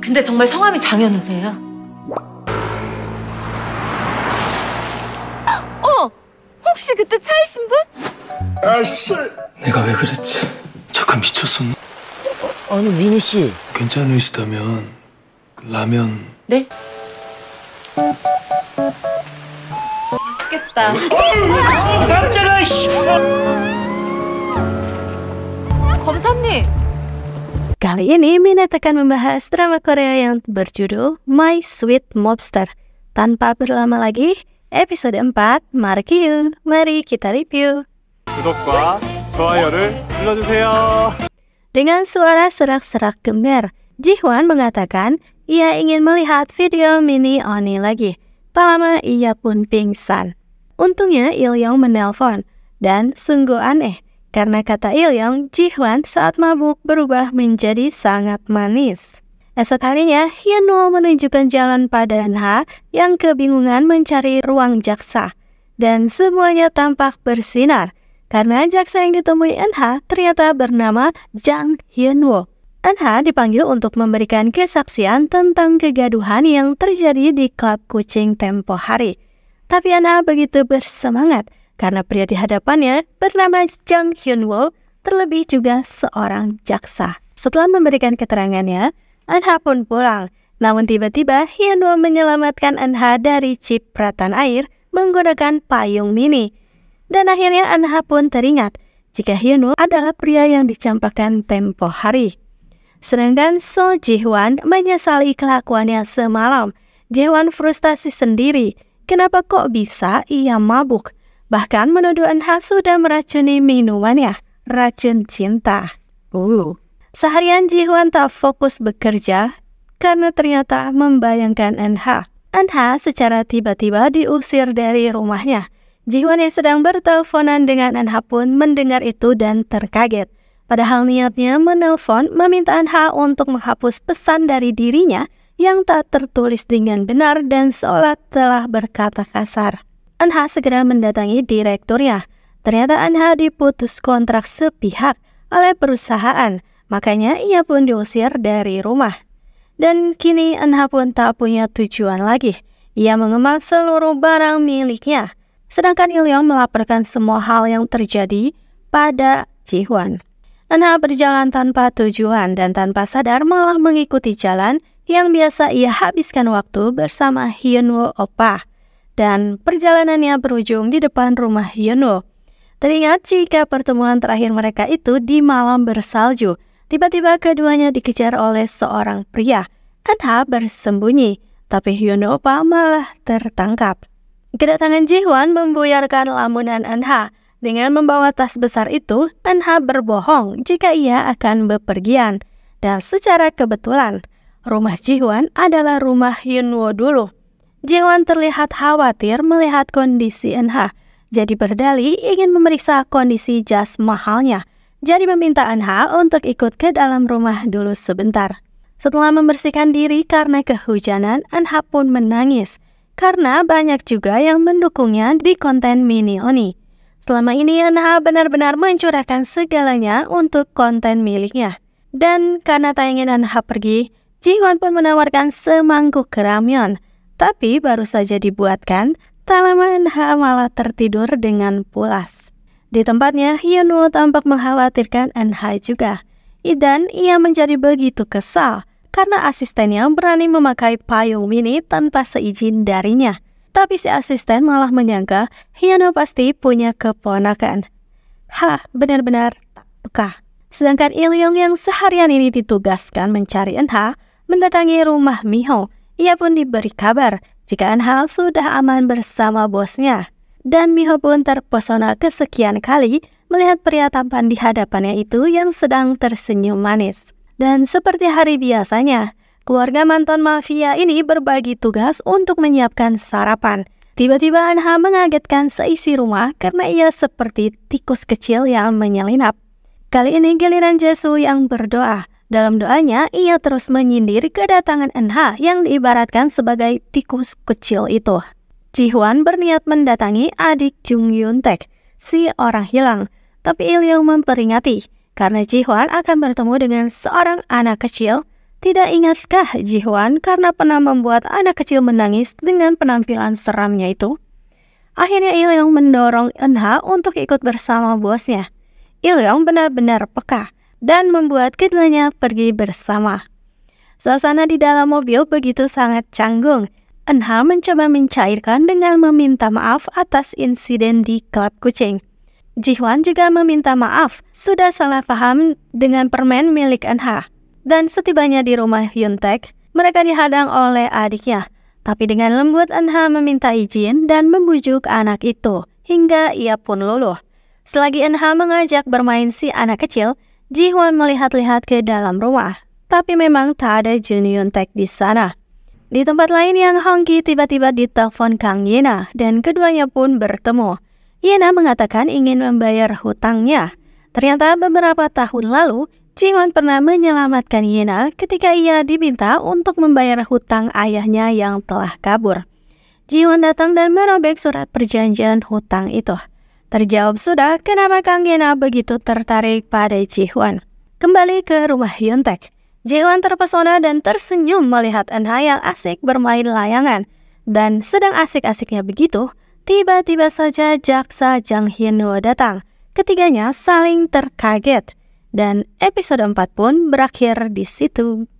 근데 정말 성함이 장현우세요? 어! 혹시 그때 차이신 분? 아씨! 내가 왜 그랬지? 잠깐 미쳤었나? 아니 민희 씨 괜찮으시다면 그 라면 네? 맛있겠다 어, 어, 어, 깜짝아! 검사님! Kali ini Minet akan membahas drama Korea yang berjudul My Sweet Mobster. Tanpa berlama lagi, episode 4, Markiun. Mari kita review. Dengan suara serak-serak gemer, Jihwan mengatakan ia ingin melihat video mini Oni lagi. Tak lama ia pun pingsan. Untungnya Il Young menelpon, dan sungguh aneh karena kata Ilyong, Jihwan saat mabuk berubah menjadi sangat manis. Esok harinya, Hyunwoo menunjukkan jalan pada Anha yang kebingungan mencari ruang jaksa. Dan semuanya tampak bersinar, karena jaksa yang ditemui Anha ternyata bernama Jang Hyunwoo. Anha dipanggil untuk memberikan kesaksian tentang kegaduhan yang terjadi di klub kucing tempo hari. Tapi Anha begitu bersemangat karena pria di hadapannya bernama Jang Hyun Woo, terlebih juga seorang jaksa. Setelah memberikan keterangannya, Anha pun pulang. Namun tiba-tiba Hyun Woo menyelamatkan Anha dari cipratan air menggunakan payung mini. Dan akhirnya Anha pun teringat jika Hyun Woo adalah pria yang dicampakkan tempo hari. Sedangkan So Ji Hwan menyesali kelakuannya semalam. Jihwan frustasi sendiri. Kenapa kok bisa ia mabuk? bahkan menuduh NH sudah meracuni minumannya, racun cinta. Uh. Seharian Jiwan tak fokus bekerja karena ternyata membayangkan NH. NH secara tiba-tiba diusir dari rumahnya. Jiwan yang sedang berteleponan dengan NH pun mendengar itu dan terkaget. Padahal niatnya menelpon meminta NH untuk menghapus pesan dari dirinya yang tak tertulis dengan benar dan seolah telah berkata kasar. Anha segera mendatangi direkturnya. Ternyata Anha diputus kontrak sepihak oleh perusahaan, makanya ia pun diusir dari rumah. Dan kini Anha pun tak punya tujuan lagi. Ia mengemas seluruh barang miliknya. Sedangkan Ilyong melaporkan semua hal yang terjadi pada Jihwan. Anha berjalan tanpa tujuan dan tanpa sadar malah mengikuti jalan yang biasa ia habiskan waktu bersama Hyunwoo Oppa dan perjalanannya berujung di depan rumah Yono. Teringat jika pertemuan terakhir mereka itu di malam bersalju. Tiba-tiba keduanya dikejar oleh seorang pria. Anha bersembunyi, tapi Hyunopa malah tertangkap. Kedatangan Jiwan membuyarkan lamunan Anha. Dengan membawa tas besar itu, Anha berbohong jika ia akan bepergian. Dan secara kebetulan, rumah Jiwan adalah rumah Yunwo dulu. Jiwan terlihat khawatir melihat kondisi NH, jadi berdali ingin memeriksa kondisi jas mahalnya. Jadi meminta NH untuk ikut ke dalam rumah dulu sebentar. Setelah membersihkan diri karena kehujanan, NH pun menangis karena banyak juga yang mendukungnya di konten Mini Oni. Selama ini NH benar-benar mencurahkan segalanya untuk konten miliknya. Dan karena tayangan NH pergi, Jiwan pun menawarkan semangkuk ramyun. Tapi baru saja dibuatkan, tak lama NH malah tertidur dengan pulas. Di tempatnya, Hyunwoo tampak mengkhawatirkan NH juga. Dan ia menjadi begitu kesal karena asistennya berani memakai payung mini tanpa seizin darinya. Tapi si asisten malah menyangka Hyunwoo pasti punya keponakan. Hah, benar-benar tak peka. Sedangkan Ilyong yang seharian ini ditugaskan mencari NH, mendatangi rumah Miho ia pun diberi kabar jika Anhal sudah aman bersama bosnya. Dan Miho pun terpesona kesekian kali melihat pria tampan di hadapannya itu yang sedang tersenyum manis. Dan seperti hari biasanya, keluarga mantan mafia ini berbagi tugas untuk menyiapkan sarapan. Tiba-tiba Anha mengagetkan seisi rumah karena ia seperti tikus kecil yang menyelinap. Kali ini giliran Jesu yang berdoa dalam doanya, ia terus menyindir kedatangan Enha yang diibaratkan sebagai tikus kecil itu. Ji Hwan berniat mendatangi adik Jung Yun Taek, si orang hilang, tapi Il-yong memperingati karena Ji Hwan akan bertemu dengan seorang anak kecil. Tidak ingatkah Ji Hwan karena pernah membuat anak kecil menangis dengan penampilan seramnya itu? Akhirnya Il-yong mendorong Enha untuk ikut bersama bosnya. Il-yong benar-benar peka dan membuat keduanya pergi bersama. Suasana di dalam mobil begitu sangat canggung. Enha mencoba mencairkan dengan meminta maaf atas insiden di klub kucing. Jihwan juga meminta maaf sudah salah paham dengan permen milik Enha. Dan setibanya di rumah Hyuntek, mereka dihadang oleh adiknya. Tapi dengan lembut Enha meminta izin dan membujuk anak itu hingga ia pun luluh. Selagi Enha mengajak bermain si anak kecil, Ji-hwan melihat-lihat ke dalam rumah, tapi memang tak ada Jun Yun tek di sana. Di tempat lain yang Hongki tiba-tiba ditelepon Kang Yena dan keduanya pun bertemu. Yena mengatakan ingin membayar hutangnya. Ternyata beberapa tahun lalu, Ji-hwan pernah menyelamatkan Yena ketika ia diminta untuk membayar hutang ayahnya yang telah kabur. Ji-hwan datang dan merobek surat perjanjian hutang itu. Terjawab sudah kenapa Kang Gena begitu tertarik pada Jihwan. Kembali ke rumah Ji Jihwan terpesona dan tersenyum melihat Enha yang asik bermain layangan. Dan sedang asik-asiknya begitu, tiba-tiba saja jaksa Jang Hyun Woo datang. Ketiganya saling terkaget. Dan episode 4 pun berakhir di situ.